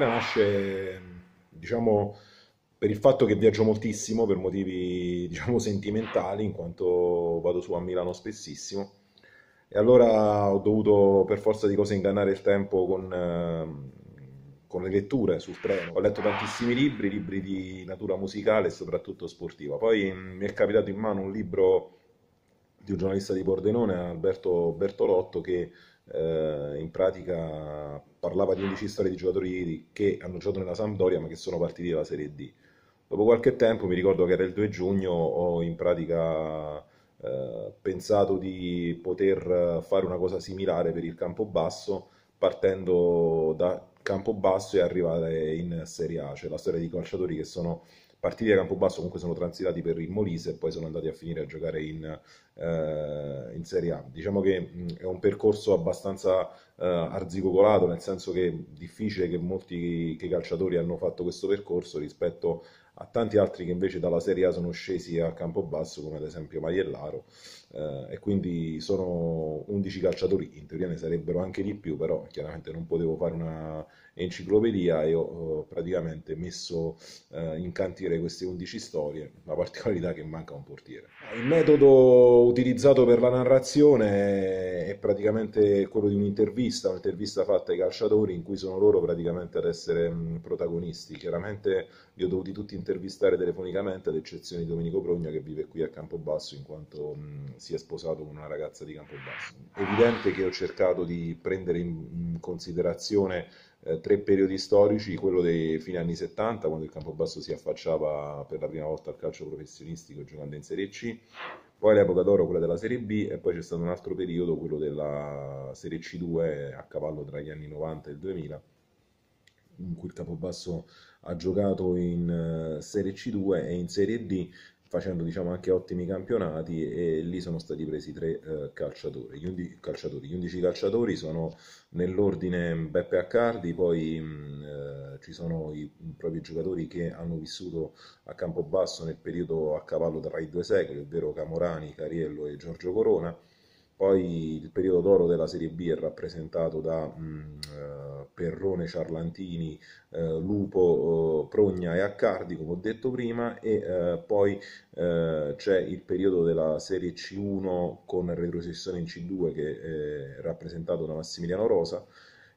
canzone nasce, diciamo, per il fatto che viaggio moltissimo, per motivi, diciamo, sentimentali, in quanto vado su a Milano spessissimo. E allora ho dovuto per forza di cose ingannare il tempo con, con le letture sul treno. Ho letto tantissimi libri, libri di natura musicale e soprattutto sportiva. Poi mm, mi è capitato in mano un libro di un giornalista di Pordenone, Alberto Bertolotto, che eh, in pratica parlava di 11 storie di giocatori che hanno giocato nella Sampdoria ma che sono partiti dalla Serie D. Dopo qualche tempo, mi ricordo che era il 2 giugno, ho in pratica eh, pensato di poter fare una cosa similare per il campo basso, partendo da campo basso e arrivare in Serie A, cioè la storia di calciatori che sono partiti da Campobasso comunque sono transitati per il Molise e poi sono andati a finire a giocare in, eh, in Serie A. Diciamo che mh, è un percorso abbastanza eh, arzigogolato, nel senso che è difficile che molti che calciatori hanno fatto questo percorso rispetto a tanti altri che invece dalla Serie A sono scesi a basso, come ad esempio Maiellaro, eh, e quindi sono 11 calciatori, in teoria ne sarebbero anche di più, però chiaramente non potevo fare una enciclopedia e ho praticamente messo eh, in cantiere queste 11 storie, la particolarità è che manca un portiere. Il metodo utilizzato per la narrazione è praticamente quello di un'intervista, un'intervista fatta ai calciatori in cui sono loro praticamente ad essere protagonisti, chiaramente li ho dovuti tutti interpretare intervistare telefonicamente, ad eccezione di Domenico Progna che vive qui a Campobasso in quanto mh, si è sposato con una ragazza di Campobasso. È evidente che ho cercato di prendere in, in considerazione eh, tre periodi storici, quello dei fine anni 70, quando il Campobasso si affacciava per la prima volta al calcio professionistico giocando in Serie C, poi l'epoca d'oro quella della Serie B e poi c'è stato un altro periodo, quello della Serie C2 a cavallo tra gli anni 90 e il 2000, in cui il Campobasso ha giocato in eh, Serie C2 e in Serie D facendo diciamo, anche ottimi campionati e lì sono stati presi tre eh, calciatori. Gli, undici calciatori. Gli 11 calciatori sono nell'ordine Beppe Accardi, poi mh, mm, eh, ci sono i, i propri giocatori che hanno vissuto a Campobasso nel periodo a cavallo tra i due secoli, ovvero Camorani, Cariello e Giorgio Corona poi il periodo d'oro della Serie B è rappresentato da mh, mm, eh, Perrone, Ciarlantini, eh, Lupo, eh, Progna e Accardi, come ho detto prima, e poi c'è il periodo della Serie C1 con retrocessione in C2 che è rappresentato da Massimiliano Rosa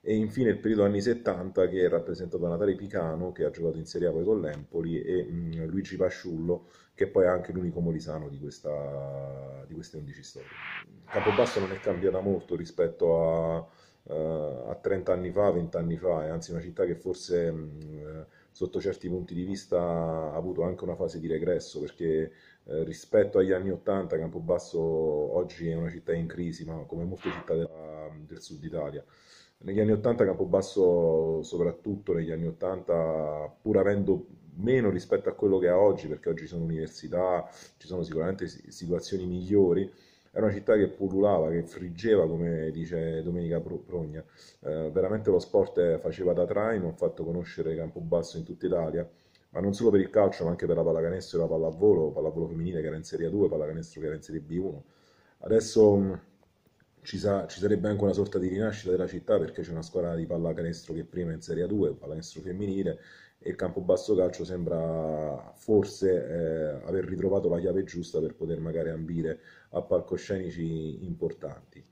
e infine il periodo anni 70 che è rappresentato da Natale Picano che ha giocato in Serie A poi con l'Empoli e mh, mm, Luigi Pasciullo che poi è anche l'unico molisano di, questa, di queste 11 storie. Capobasso non è cambiata molto rispetto a, uh, a 30 anni fa, 20 anni fa, è eh, anzi una città che forse... Mh, mm, sotto certi punti di vista ha avuto anche una fase di regresso perché eh, rispetto agli anni Ottanta Campobasso oggi è una città in crisi, ma come molte città della, del sud Italia. Negli anni Ottanta Campobasso, soprattutto negli anni Ottanta, pur avendo meno rispetto a quello che ha oggi, perché oggi ci sono università, ci sono sicuramente situazioni migliori, era una città che pululava, che friggeva, come dice Domenica Progna. Eh, veramente lo sport faceva da traino, ha fatto conoscere Campobasso in tutta Italia, ma non solo per il calcio, ma anche per la pallacanestro e la pallavolo, pallavolo femminile che era in Serie A2, pallacanestro che era in Serie B1. Adesso ci, sa, ci, sarebbe anche una sorta di rinascita della città perché c'è una squadra di pallacanestro che prima è in Serie 2, pallacanestro femminile, e il campo basso Calcio sembra forse eh, aver ritrovato la chiave giusta per poter magari ambire a palcoscenici importanti.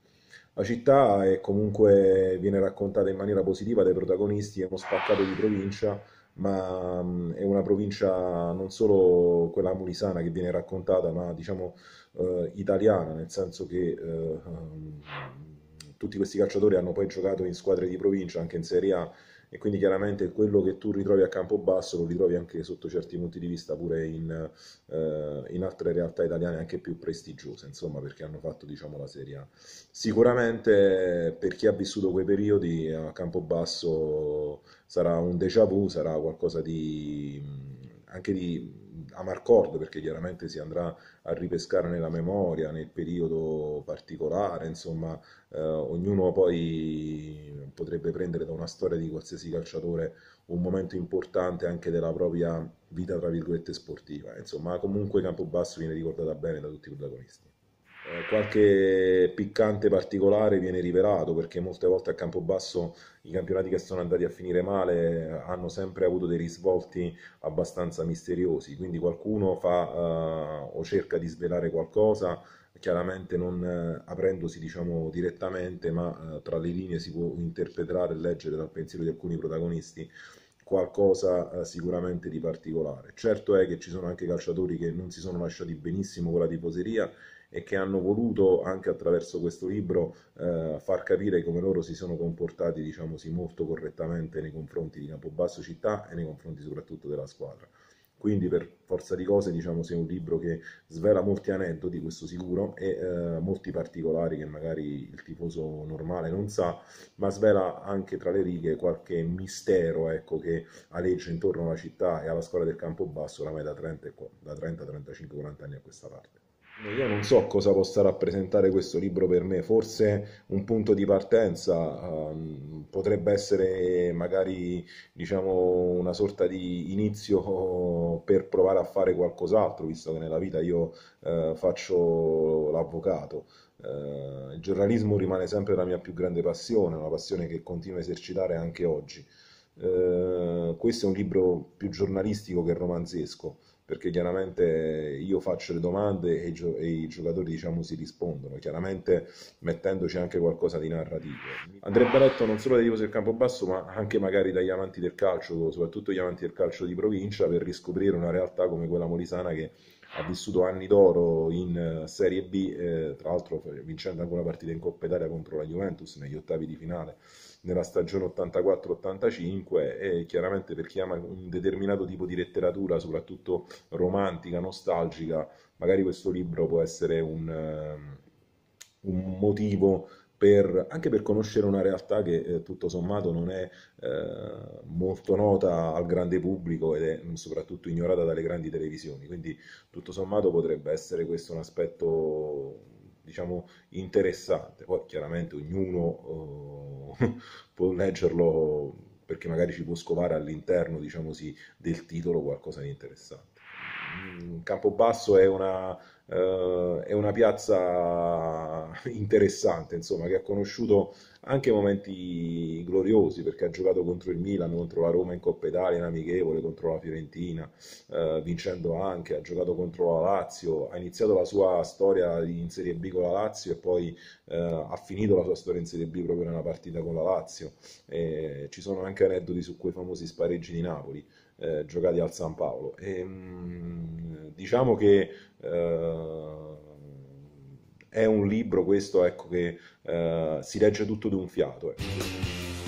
La città è comunque, viene raccontata in maniera positiva dai protagonisti, è uno spaccato di provincia ma um, è una provincia non solo quella mulisana che viene raccontata, ma diciamo uh, italiana, nel senso che uh, um, tutti questi calciatori hanno poi giocato in squadre di provincia, anche in Serie A, e quindi chiaramente quello che tu ritrovi a campo basso lo ritrovi anche sotto certi punti di vista pure in, eh, in altre realtà italiane anche più prestigiose, insomma, perché hanno fatto diciamo, la Serie A. Sicuramente eh, per chi ha vissuto quei periodi a campo basso sarà un déjà vu, sarà qualcosa di mm, anche di Amarcord, perché chiaramente si andrà a ripescare nella memoria, nel periodo particolare, insomma, eh, ognuno poi potrebbe prendere da una storia di qualsiasi calciatore un momento importante anche della propria vita, tra virgolette, sportiva. Insomma, comunque Campobasso viene ricordata bene da tutti i protagonisti. Eh, qualche piccante particolare viene rivelato perché molte volte a campo basso i campionati che sono andati a finire male eh, hanno sempre avuto dei risvolti abbastanza misteriosi, quindi qualcuno fa uh, o cerca di svelare qualcosa, chiaramente non uh, aprendosi diciamo, direttamente, ma uh, tra le linee si può interpretare e leggere dal pensiero di alcuni protagonisti qualcosa sicuramente di particolare. Certo è che ci sono anche calciatori che non si sono lasciati benissimo con la tifoseria e che hanno voluto anche attraverso questo libro eh, far capire come loro si sono comportati diciamo, molto correttamente nei confronti di Campobasso città e nei confronti soprattutto della squadra. Quindi per forza di cose diciamo sia un libro che svela molti aneddoti, questo sicuro, e eh, molti particolari che magari il tifoso normale non sa, ma svela anche tra le righe qualche mistero ecco, che aleggia intorno alla città e alla scuola del Campobasso oramai da 30, 35, 40 anni a questa parte. Io non so cosa possa rappresentare questo libro per me, forse un punto di partenza um, potrebbe essere magari diciamo, una sorta di inizio per provare a fare qualcos'altro, visto che nella vita io uh, faccio l'avvocato. Uh, il giornalismo rimane sempre la mia più grande passione, una passione che continuo a esercitare anche oggi. Uh, questo è un libro più giornalistico che romanzesco perché chiaramente io faccio le domande e, gio- e i giocatori diciamo, si rispondono, chiaramente mettendoci anche qualcosa di narrativo. Andrebbe letto non solo dai tifosi del campo basso, ma anche magari dagli amanti del calcio, soprattutto gli amanti del calcio di provincia, per riscoprire una realtà come quella molisana che ha vissuto anni d'oro in eh, Serie B, eh, tra l'altro vincendo anche una partita in Coppa Italia contro la Juventus negli ottavi di finale nella stagione 84-85 e chiaramente per chi ama un determinato tipo di letteratura, soprattutto romantica, nostalgica, magari questo libro può essere un, ehm, un motivo per, anche per conoscere una realtà che eh, tutto sommato non è eh, molto nota al grande pubblico ed è mm, soprattutto ignorata dalle grandi televisioni. Quindi tutto sommato potrebbe essere questo un aspetto diciamo interessante. Poi chiaramente ognuno eh, può leggerlo perché magari ci può scovare all'interno diciamo sì, del titolo qualcosa di interessante. Mm, Campobasso è una, eh, è una piazza interessante, insomma, che ha conosciuto anche momenti gloriosi perché ha giocato contro il Milan, contro la Roma in Coppa Italia, in amichevole, contro la Fiorentina, eh, vincendo anche, ha giocato contro la Lazio, ha iniziato la sua storia in Serie B con la Lazio e poi eh, ha finito la sua storia in Serie B proprio nella partita con la Lazio. E ci sono anche aneddoti su quei famosi spareggi di Napoli. Eh, giocati al San Paolo e, ehm, mh, diciamo che eh, è un libro questo ecco, che eh, si legge tutto d'un fiato. Ecco.